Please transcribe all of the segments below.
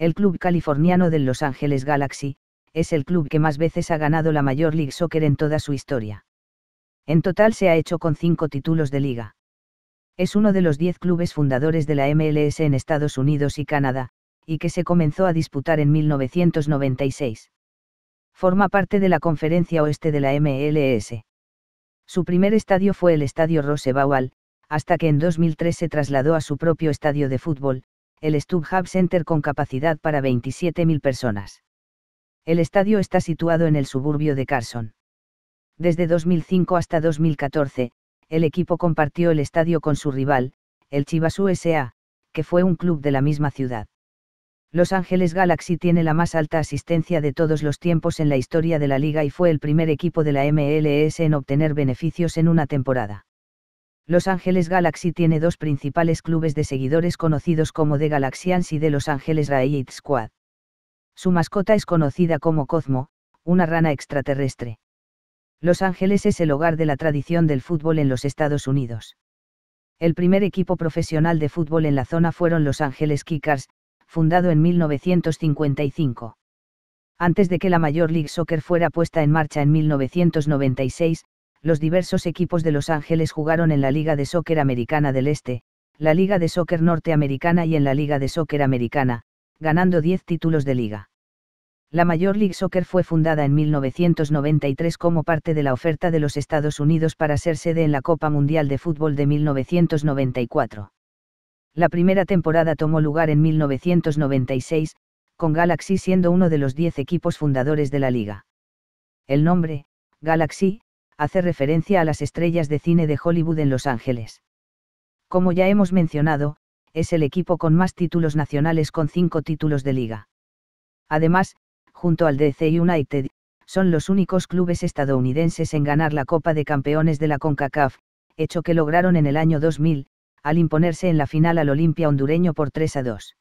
El club californiano del Los Angeles Galaxy, es el club que más veces ha ganado la Major League Soccer en toda su historia. En total se ha hecho con cinco títulos de liga. Es uno de los 10 clubes fundadores de la MLS en Estados Unidos y Canadá, y que se comenzó a disputar en 1996. Forma parte de la Conferencia Oeste de la MLS. Su primer estadio fue el Estadio Rose hasta que en 2003 se trasladó a su propio estadio de fútbol, el Stubhub Center con capacidad para 27.000 personas. El estadio está situado en el suburbio de Carson. Desde 2005 hasta 2014, el equipo compartió el estadio con su rival, el Chivas USA, que fue un club de la misma ciudad. Los Ángeles Galaxy tiene la más alta asistencia de todos los tiempos en la historia de la liga y fue el primer equipo de la MLS en obtener beneficios en una temporada. Los Ángeles Galaxy tiene dos principales clubes de seguidores conocidos como The Galaxians y The Los Ángeles Riot Squad. Su mascota es conocida como Cosmo, una rana extraterrestre. Los Ángeles es el hogar de la tradición del fútbol en los Estados Unidos. El primer equipo profesional de fútbol en la zona fueron Los Ángeles Kickers, fundado en 1955. Antes de que la Major League Soccer fuera puesta en marcha en 1996, los diversos equipos de Los Ángeles jugaron en la Liga de Soccer Americana del Este, la Liga de Soccer Norteamericana y en la Liga de Soccer Americana, ganando 10 títulos de liga. La Major League Soccer fue fundada en 1993 como parte de la oferta de los Estados Unidos para ser sede en la Copa Mundial de Fútbol de 1994. La primera temporada tomó lugar en 1996, con Galaxy siendo uno de los 10 equipos fundadores de la liga. El nombre, Galaxy, hace referencia a las estrellas de cine de Hollywood en Los Ángeles. Como ya hemos mencionado, es el equipo con más títulos nacionales con cinco títulos de liga. Además, junto al DC United, son los únicos clubes estadounidenses en ganar la Copa de Campeones de la CONCACAF, hecho que lograron en el año 2000, al imponerse en la final al Olimpia hondureño por 3 a 2.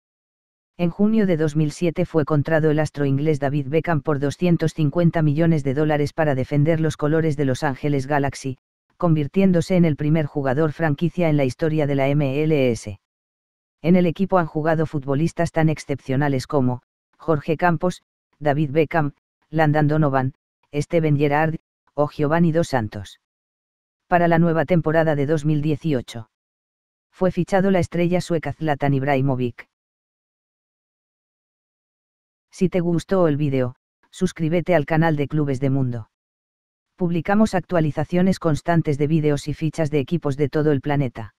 En junio de 2007 fue contrado el astro inglés David Beckham por 250 millones de dólares para defender los colores de Los Ángeles Galaxy, convirtiéndose en el primer jugador franquicia en la historia de la MLS. En el equipo han jugado futbolistas tan excepcionales como Jorge Campos, David Beckham, Landon Donovan, Steven Gerrard, o Giovanni Dos Santos. Para la nueva temporada de 2018. Fue fichado la estrella sueca Zlatan Ibrahimovic. Si te gustó el vídeo, suscríbete al canal de Clubes de Mundo. Publicamos actualizaciones constantes de vídeos y fichas de equipos de todo el planeta.